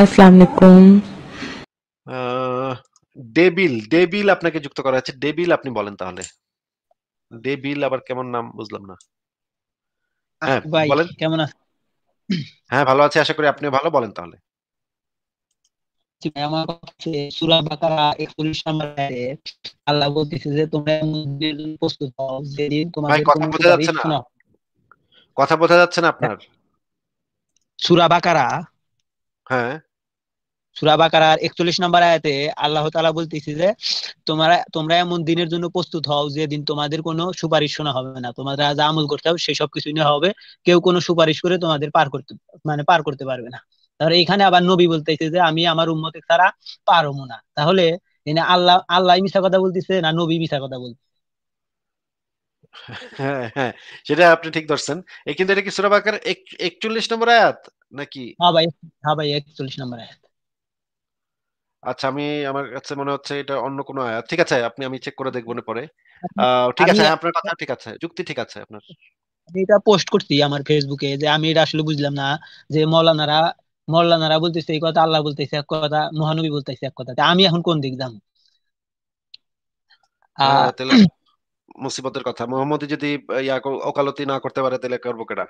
আসসালামু devil devil আপনাকে যুক্ত করা আছে ডেবিল আপনি বলেন তাহলে ডেবিল আবার কেমন নাম বুঝলাম না হ্যাঁ বলেন কেমন আছেন হ্যাঁ ভালো আছে আশা করি আপনি ভালো বলেন তাহলে কথা বোঝা যাচ্ছে না আপনার হ্যাঁ। সুরা বাকারা হ্যাঁ সুরা বাকারার একচল্লিশ নম্বর আয়াতে আল্লাহ তালা বলতেছি যে তোমরা তোমরা এমন দিনের জন্য প্রস্তুত হও যে দিন তোমাদের কোনো সুপারিশ শোনা হবে না তোমরা যা আমল করতে হবে সেই সব কিছু নেওয়া হবে কেউ কোনো সুপারিশ করে তোমাদের পার করতে মানে পার করতে পারবে না তাহলে এখানে আবার নবী বলতেছে যে আমি আমার উম্মতে ছাড়া পারবো না তাহলে এনে আল্লাহ আল্লাহ মিশা কথা বলতেছে না নবী মিশা কথা বলতেছে হ্যাঁ হ্যাঁ সেটা আপনি ঠিক ধরছেন এই কিন্তু এটা কি সুরাবাকার একচল্লিশ নম্বর আয়াত নাকি হা হ্যাঁ ভাই হ্যাঁ ভাই একচল্লিশ নম্বর আয়াত আচ্ছা আমি আমার কাছে মনে হচ্ছে এটা অন্য কোনো আয়াত ঠিক আছে আপনি আমি চেক করে দেখবো পরে আচ্ছা, ঠিক আছে আপনার কথা ঠিক আছে যুক্তি ঠিক আছে আপনার আমি এটা পোস্ট করছি আমার ফেসবুকে যে আমি এটা আসলে বুঝলাম না যে মৌলানারা মৌলানারা বলতেছে এই কথা আল্লাহ বলতেছে এক কথা মহানবী বলতেছে এক কথা আমি এখন কোন দিক মুসিবতের কথা মোহাম্মদ যদি ওকালতি না করতে পারে তাহলে করবো কেটা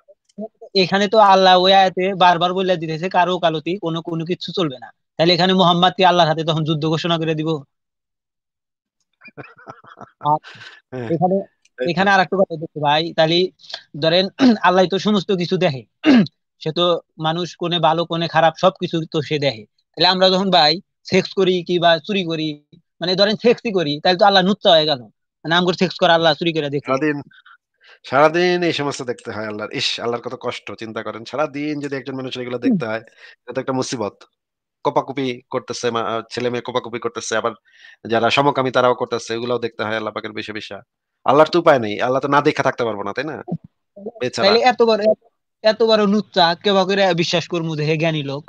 এখানে তো আল্লাহ ওই আয়াতে বারবার বলে দিতেছে কারো ওকালতি কোনো কোনো কিছু চলবে না তাহলে এখানে মোহাম্মদ কে আল্লাহর হাতে তখন যুদ্ধ ঘোষণা করে দিব হ্যাঁ। এখানে এখানে আর একটা কথা দেখতে ভাই তাহলে ধরেন আল্লাহ তো সমস্ত কিছু দেখে সে তো মানুষ কোনে ভালো কোনে খারাপ সব কিছু তো সে দেখে তাহলে আমরা যখন ভাই সেক্স করি কি বা চুরি করি মানে ধরেন সেক্সই করি তাহলে তো আল্লাহ নুচ্চা হয়ে গেল মানে আমগর সেক্স করা আল্লাহ চুরি করে দেখে সারাদিন এই সমস্ত দেখতে হয় আল্লাহর ইস আল্লাহর কত কষ্ট চিন্তা করেন সারাদিন যদি একজন মানুষ এগুলো দেখতে হয় এটা একটা মুসিবত কোপাকুপি করতেছে ছেলে মেয়ে কোপাকুপি করতেছে আবার যারা সমকামী তারাও করতেছে এগুলাও দেখতে হয় আল্লাহ পাকের বেশি বেশি আল্লাহর তো উপায় নেই আল্লাহ তো না দেখা থাকতে পারবো না তাই না তাহলে এতবার এতবার নুচ্চা করে বিশ্বাস করমু দেখে জ্ঞানী লোক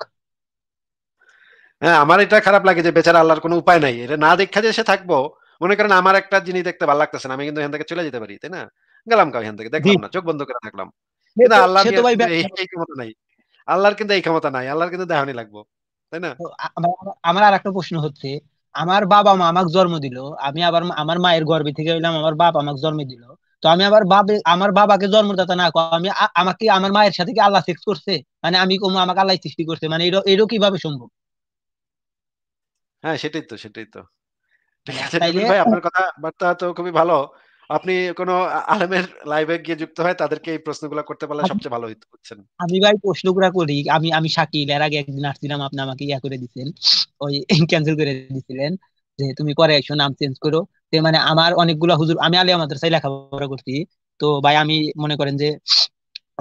হ্যাঁ আমার এটা খারাপ লাগে যে বেচারা আল্লাহর কোনো উপায় নাই এটা না দেখা যে সে থাকবো মনে করেন আমার একটা জিনিস দেখতে ভালো লাগতেছে না আমি কিন্তু এখান থেকে চলে যেতে পারি তাই না গেলাম কাউ এখান থেকে দেখলাম না চোখ বন্ধ করে থাকলাম কিন্তু আল্লাহ এই ক্ষমতা নাই আল্লাহর কিন্তু এই ক্ষমতা নাই আল্লাহর কিন্তু দেহানি লাগবো তাই না আমার আর একটা প্রশ্ন হচ্ছে আমার বাবা মা আমাকে জন্ম দিল আমি আবার আমার মায়ের গর্ভে থেকে এলাম আমার বাপ আমাকে জন্ম দিল তো আমি আবার বাবে আমার বাবাকে জন্মদাতা না আমি আমাকে আমার মায়ের সাথে কি আল্লাহ সেক্স করছে মানে আমি কম আমাকে আল্লাহ সৃষ্টি করছে মানে এটা কিভাবে সম্ভব হ্যাঁ সেটাই তো সেটাই তো ঠিক আছে ভাই আপনার কথা বার্তা তো খুবই ভালো আপনি কোন আলেমের লাইভে গিয়ে যুক্ত হয় তাদেরকে এই প্রশ্নগুলো করতে পারলে সবচেয়ে ভালো হইতো বুঝছেন আমি ভাই প্রশ্নগুলো করি আমি আমি শাকিল এর আগে একদিন আসছিলাম আপনি আমাকে ইয়া করে দিছেন ওই ক্যান্সেল করে দিছিলেন যে তুমি করে এসো নাম চেঞ্জ করো তে মানে আমার অনেকগুলো হুজুর আমি আলে আমাদের মাদ্রাসায় লেখাপড়া করছি তো ভাই আমি মনে করেন যে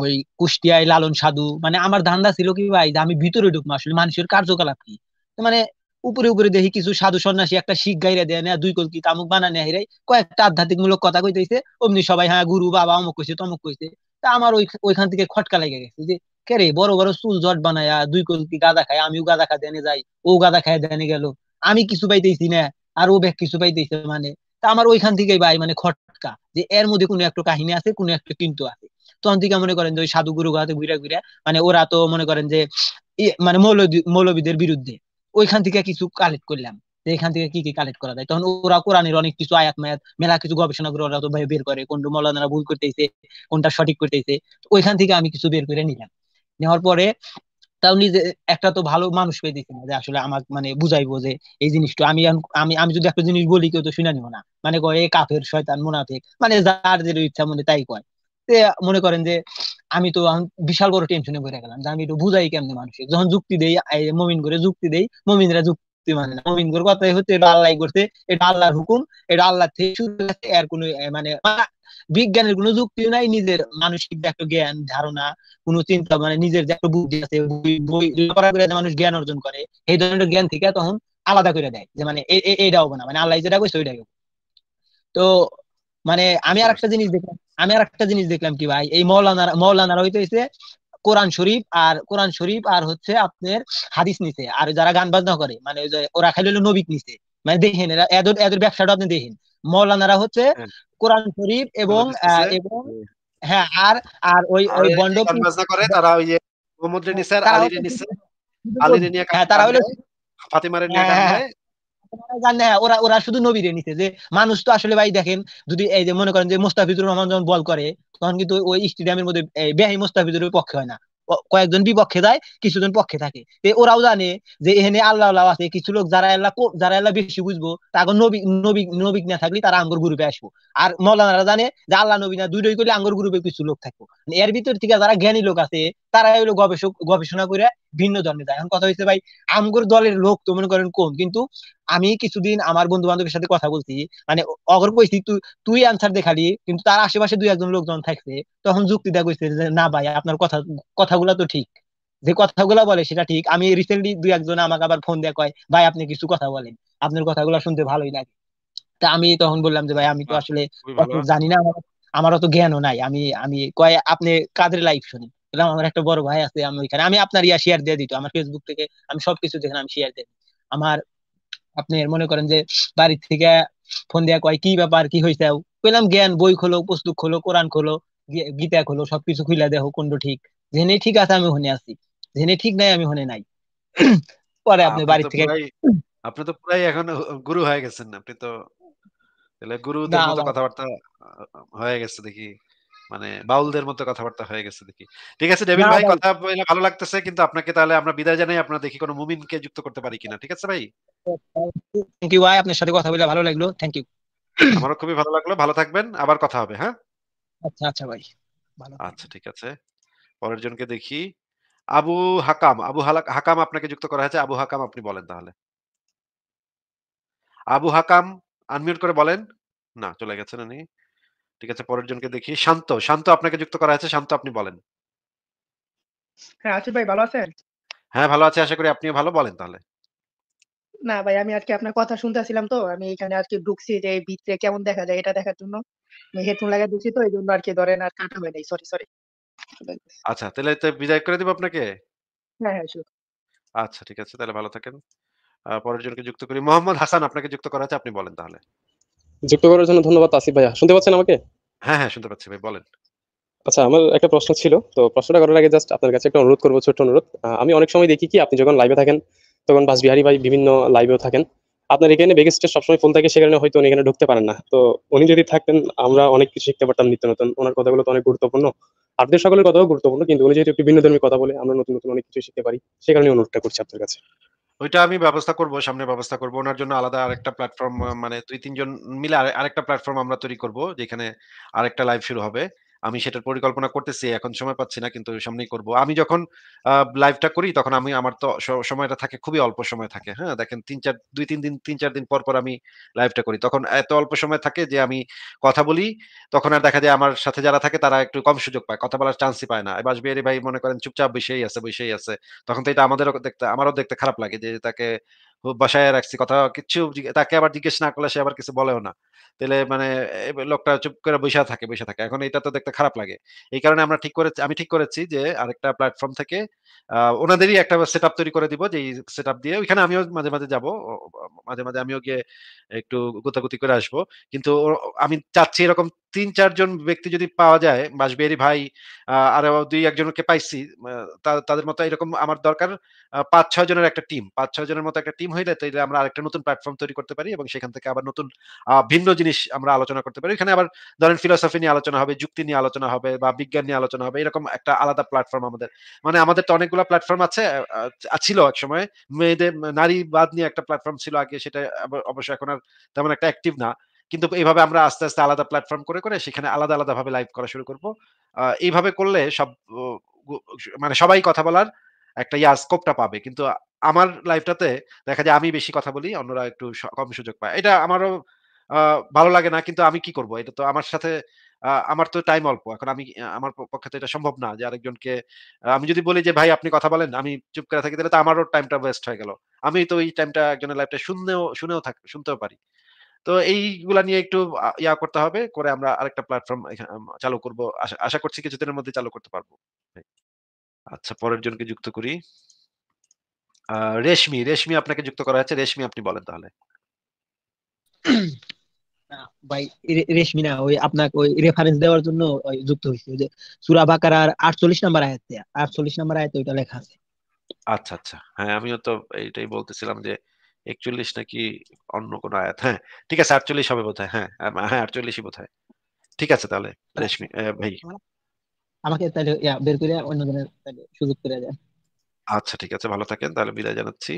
ওই কুষ্টিয়ায় লালন সাধু মানে আমার ধান্দা ছিল কি ভাই আমি ভিতরে ঢুকবো আসলে মানুষের কার্যকলাপ কি মানে উপরে উপরে দেখি কিছু সাধু সন্ন্যাসী একটা শিখ গাইরা দেয় না দুই কলকি তামুক বানা নেয় হেরাই কয়েকটা আধ্যাত্মিক মূলক কথা কইতেছে অমনি সবাই হ্যাঁ গুরু বাবা অমুক কইছে তমুক কইছে তা আমার ওই ওইখান থেকে খটকা লেগে গেছে যে কে রে বড় বড় চুল জট বানায়া দুই কলকি গাঁদা খায় আমিও গাঁদা খায় দেনে যাই ও গাঁদা খায় দেনে গেল আমি কিছু পাইতেছি না আর ও ব্যাগ কিছু পাইতেছে মানে তা আমার ওইখান থেকে ভাই মানে খটকা যে এর মধ্যে কোনো একটা কাহিনী আছে কোনো একটা কিন্তু আছে তখন থেকে মনে করেন যে ওই সাধু গুরু গাতে ঘুরে ঘুরে মানে ওরা তো মনে করেন যে ইয়ে, মানে মৌলবী মৌলবীদের বিরুদ্ধে ওইখান থেকে কিছু কালেক্ট করলাম এখান থেকে কি কি কালেক্ট করা যায় তখন ওরা কোরআনের অনেক কিছু আয়াত মায়াত মেলা কিছু গবেষণা করে ওরা তো ভাই বের করে কোনটা মৌলানারা ভুল করতেছে কোনটা সঠিক করতেছে ওইখান থেকে আমি কিছু বের করে নিলাম নেওয়ার পরে তাও নিজে একটা তো ভালো মানুষ পেয়ে দিচ্ছে না যে আসলে আমার মানে বুঝাই বোঝে এই জিনিসটা আমি আমি আমি যদি একটা জিনিস বলি কেউ তো শুনে নিব না মানে কয় কাফের শয়তান মুনাফিক মানে যার যে ইচ্ছা মনে তাই কয় মনে করেন যে আমি তো বিশাল বড় টেনশনে পড়ে গেলাম যে আমি একটু বুঝাই কেমনি মানুষ যখন যুক্তি দেই মমিন করে যুক্তি দেই মমিনরা যুক্তি মানে না মমিন করে কথাই হচ্ছে এটা আল্লাহ করছে এটা আল্লাহর হুকুম এটা আল্লাহ থেকে শুরু এর কোনো মানে বিজ্ঞানের কোনো যুক্তি নাই নিজের মানসিক একটা জ্ঞান ধারণা কোনো চিন্তা মানে নিজের যে একটা বুদ্ধি আছে বই লেখাপড়া মানুষ জ্ঞান অর্জন করে এই ধরনের জ্ঞান থেকে তখন আলাদা করে দেয় যে মানে এটাও না মানে আল্লাহ যেটা কইছে ওইটাই তো মানে আমি আচ্ছা। আর একটা জিনিস দেখলাম আমি আর একটা জিনিস দেখলাম কি ভাই এই মৌলানার মৌলানার হইতে হয়েছে কোরআন শরীফ আর কোরআন শরীফ আর হচ্ছে আপনার হাদিস নিছে আর যারা গান বাজনা করে মানে ওই যে ওরা খাইলে হলো নবিক নিছে মানে দেখেন এরা এদের এদের ব্যবসাটা আপনি দেখেন মৌলানারা হচ্ছে হ্যাঁ। কোরআন শরীফ এবং এবং হ্যাঁ আর আর ওই ওই বন্ড বাজনা করে তারা ওই যে মোহাম্মদ স্যার আলী স্যার আলী রেনিয়া তারা হ্যাঁ, হলো ফাতেমা রেনিয়া হ্যাঁ, গান ওরা ওরা শুধু নবীরে নিতে যে মানুষ তো আসলে ভাই দেখেন যদি এই যে মনে করেন যে মোস্তাফিজুর রহমান যখন বল করে তখন কিন্তু ওই স্টেডিয়ামের মধ্যে বেহাই পক্ষে হয় না কয়েকজন বিপক্ষে যায় কিছুজন পক্ষে থাকে ওরাও জানে যে এখানে আল্লাহ আল্লাহ আছে কিছু লোক যারা আল্লাহ যারা আল্লাহ বেশি বুঝবো তারপর নবী নবী নবী না থাকলে তারা আঙ্গুর গ্রুপে আসবো আর মৌলানারা জানে যে আল্লাহ নবী না দুইটাই করলে আঙ্গুর গ্রুপে কিছু লোক থাকবো মানে এর ভিতর থেকে যারা জ্ঞানী লোক আছে তারা হলো গবেষক গবেষণা করে ভিন্ন ধর্মে যায় এখন কথা হয়েছে ভাই আমগুর দলের লোক তো মনে করেন কোন কিন্তু আমি কিছুদিন আমার বন্ধু বান্ধবের সাথে কথা বলছি মানে অগর কইছি তুই তুই আনসার দেখালি কিন্তু তার আশেপাশে দুই একজন লোকজন থাকছে তখন যুক্তি দা কইছে যে না ভাই আপনার কথা কথাগুলো তো ঠিক যে কথাগুলো বলে সেটা ঠিক আমি রিসেন্টলি দুই একজন আমাকে আবার ফোন দিয়ে কয় ভাই আপনি কিছু কথা বলেন আপনার কথাগুলো শুনতে ভালোই লাগে তা আমি তখন বললাম যে ভাই আমি তো আসলে জানি না আমারও তো জ্ঞানও নাই আমি আমি কয় আপনি কাদের লাইফ শুনি বললাম আমার একটা বড় ভাই আছে আমি ওইখানে আমি আপনার ইয়া শেয়ার দিয়ে দিত আমার ফেসবুক থেকে আমি সবকিছু দেখেন আমি শেয়ার দিই আমার আপনি মনে করেন যে বাড়ি থেকে ফোন দেওয়া কয় কি ব্যাপার কি হয়েছে পেলাম জ্ঞান বই খোলো পুস্তক খোলো কোরআন খোলো গীতা খোলো সবকিছু খুলে দেখো কোনটা ঠিক জেনে ঠিক আছে আমি হনে আছি জেনে ঠিক নাই আমি হনে নাই পরে আপনি বাড়ি থেকে আপনি তো প্রায় এখন গুরু হয়ে গেছেন আপনি তো তাহলে গুরুদের মতো কথাবার্তা হয়ে গেছে দেখি মানে বাউলদের মতো কথাবার্তা হয়ে গেছে দেখি ঠিক আছে ডেভিড ভাই কথা বলে ভালো লাগতেছে কিন্তু আপনাকে তাহলে আমরা বিদায় জানাই আপনারা দেখি কোনো মুমিনকে যুক্ত করতে পারি কিনা ঠিক আছে ভাই থ্যাংক ইউ ভাই আপনার সাথে কথা বলে ভালো লাগলো থ্যাংক ইউ আমারও খুবই ভালো লাগলো ভালো থাকবেন আবার কথা হবে হ্যাঁ আচ্ছা আচ্ছা ভাই ভালো আচ্ছা ঠিক আছে পরের জনকে দেখি আবু হাকাম আবু হাকাম আপনাকে যুক্ত করা হয়েছে আবু হাকাম আপনি বলেন তাহলে আবু হাকাম আনমিউট করে বলেন না চলে গেছেন উনি ঠিক আছে পরের জনকে দেখি শান্ত শান্ত আপনাকে যুক্ত করা আছে শান্ত আপনি বলেন হ্যাঁ আশিফ ভাই ভালো আছেন হ্যাঁ ভালো আছে আশা করি আপনিও ভালো বলেন তাহলে না ভাই আমি আজকে আপনার কথা শুনতেছিলাম তো আমি এখানে আজকে ঢুকছি যে ভিতরে কেমন দেখা যায় এটা দেখার জন্য হেডফোন লাগা দিছি তো এইজন্য আর কি ধরেন আর কাটা হয় নাই সরি সরি আচ্ছা তাহলে তো বিদায় করে দিব আপনাকে হ্যাঁ হ্যাঁ শুরু আচ্ছা ঠিক আছে তাহলে ভালো থাকেন পরের জনকে যুক্ত করি মোহাম্মদ হাসান আপনাকে যুক্ত করা আছে আপনি বলেন তাহলে যুক্ত করার জন্য ধন্যবাদ আসিফ ভাইয়া শুনতে পাচ্ছেন আমাকে হ্যাঁ হ্যাঁ শুনতে পাচ্ছি ভাই বলেন আচ্ছা আমার একটা প্রশ্ন ছিল তো প্রশ্নটা করার আগে জাস্ট আপনার কাছে একটা অনুরোধ করবো ছোট্ট অনুরোধ আমি অনেক সময় দেখি কি আপনি যখন লাইভে থাকেন তখন বিহারী ভাই বিভিন্ন লাইভেও থাকেন আপনার এখানে বেগে সবসময় ফোন থাকে সেখানে হয়তো উনি এখানে ঢুকতে পারেন না তো উনি যদি থাকতেন আমরা অনেক কিছু শিখতে পারতাম নিত্য নতুন ওনার কথাগুলো তো অনেক গুরুত্বপূর্ণ আপনাদের সকলের কথাও গুরুত্বপূর্ণ কিন্তু উনি যেহেতু একটু ভিন্ন ধর্মী কথা বলে আমরা নতুন নতুন অনেক কিছু শিখতে পারি সে কারণে অনুরোধটা করছি আপনার কাছে ওইটা আমি ব্যবস্থা করব সামনে ব্যবস্থা করব ওনার জন্য আলাদা আরেকটা প্ল্যাটফর্ম মানে দুই তিনজন মিলে আরেকটা প্ল্যাটফর্ম আমরা তৈরি করব যেখানে আরেকটা লাইভ শুরু হবে আমি সেটার পরিকল্পনা করতেছি এখন সময় পাচ্ছি না কিন্তু সামনেই করব আমি যখন লাইভটা করি তখন আমি আমার তো সময়টা থাকে খুবই অল্প সময় থাকে হ্যাঁ দেখেন তিন চার দুই তিন দিন তিন চার দিন পর পর আমি লাইভটা করি তখন এত অল্প সময় থাকে যে আমি কথা বলি তখন আর দেখা যায় আমার সাথে যারা থাকে তারা একটু কম সুযোগ পায় কথা বলার চান্সই পায় না এবার আসবে ভাই মনে করেন চুপচাপ বসেই আছে বসেই আছে তখন তো এটা আমাদেরও দেখতে আমারও দেখতে খারাপ লাগে যে তাকে বাসায় রাখছি কথা কিছু তাকে আবার জিজ্ঞেস না করলে সে আবার কিছু বলেও না তাহলে মানে লোকটা চুপ করে বসে থাকে বসে থাকে এখন এটা তো দেখতে খারাপ লাগে এই কারণে আমরা ঠিক করেছি আমি ঠিক করেছি যে আরেকটা প্ল্যাটফর্ম থেকে ওনাদেরই একটা সেট তৈরি করে দিব যে সেট দিয়ে ওইখানে আমিও মাঝে মাঝে যাব মাঝে মাঝে আমিও গিয়ে একটু গুতাগুতি করে আসব কিন্তু আমি চাচ্ছি এরকম তিন চারজন ব্যক্তি যদি পাওয়া যায় বাসবিহারি ভাই আরো দুই একজনকে পাইছি তাদের মতো এরকম আমার দরকার পাঁচ ছয় জনের একটা টিম পাঁচ ছয় জনের মতো একটা টিম টিম হইলে তাইলে আমরা আরেকটা নতুন প্ল্যাটফর্ম তৈরি করতে পারি এবং সেখান থেকে আবার নতুন ভিন্ন জিনিস আমরা আলোচনা করতে পারি এখানে আবার ধরেন ফিলোসফি নিয়ে আলোচনা হবে যুক্তি নিয়ে আলোচনা হবে বা বিজ্ঞান নিয়ে আলোচনা হবে এরকম একটা আলাদা প্ল্যাটফর্ম আমাদের মানে আমাদের তো অনেকগুলো প্ল্যাটফর্ম আছে ছিল এক সময় মেয়েদের নারীবাদ নিয়ে একটা প্ল্যাটফর্ম ছিল আগে সেটা অবশ্যই এখন আর তেমন একটা অ্যাক্টিভ না কিন্তু এইভাবে আমরা আস্তে আস্তে আলাদা প্ল্যাটফর্ম করে করে সেখানে আলাদা আলাদা ভাবে লাইভ করা শুরু করব এইভাবে করলে সব মানে সবাই কথা বলার একটা ইয়ার স্কোপটা পাবে কিন্তু আমার লাইফটাতে দেখা যায় আমি বেশি কথা বলি অন্যরা একটু কম সুযোগ পায় এটা আমারও ভালো লাগে না কিন্তু আমি কি করব এটা তো আমার সাথে আমার তো টাইম অল্প এখন আমি আমার পক্ষে তো এটা সম্ভব না যে আরেকজনকে আমি যদি বলি যে ভাই আপনি কথা বলেন আমি চুপ করে থাকি তাহলে তো আমারও টাইমটা ওয়েস্ট হয়ে গেল আমি তো এই টাইমটা একজনের লাইফটা শুনেও শুনেও থাক শুনতেও পারি তো এইগুলা নিয়ে একটু ইয়া করতে হবে করে আমরা আরেকটা প্ল্যাটফর্ম চালু করব আশা করছি কিছুদিনের মধ্যে চালু করতে পারবো আচ্ছা পরের জনকে যুক্ত করি রেশমি রেশমি আপনাকে যুক্ত করা হয়েছে রেশমি আপনি বলেন তাহলে ভাই রেশমি না ওই আপনাকে ওই রেফারেন্স দেওয়ার জন্য যুক্ত হয়েছে যে সুরা বাকারার আটচল্লিশ নাম্বার আয়াতে আটচল্লিশ নাম্বার আয়াতে ওইটা লেখা আছে আচ্ছা আচ্ছা হ্যাঁ আমিও তো এইটাই বলতেছিলাম যে একচল্লিশ নাকি অন্য কোনো আয়াত হ্যাঁ ঠিক আছে আটচল্লিশ হবে বোধ হ্যাঁ হ্যাঁ আটচল্লিশই বোধ ঠিক আছে তাহলে হ্যাঁ। রেশমি ভাই হ্যাঁ। আমাকে তাহলে বের করে অন্য জনের সুযোগ করে দেয় আচ্ছা ঠিক আছে ভালো থাকেন তাহলে বিদায় জানাচ্ছি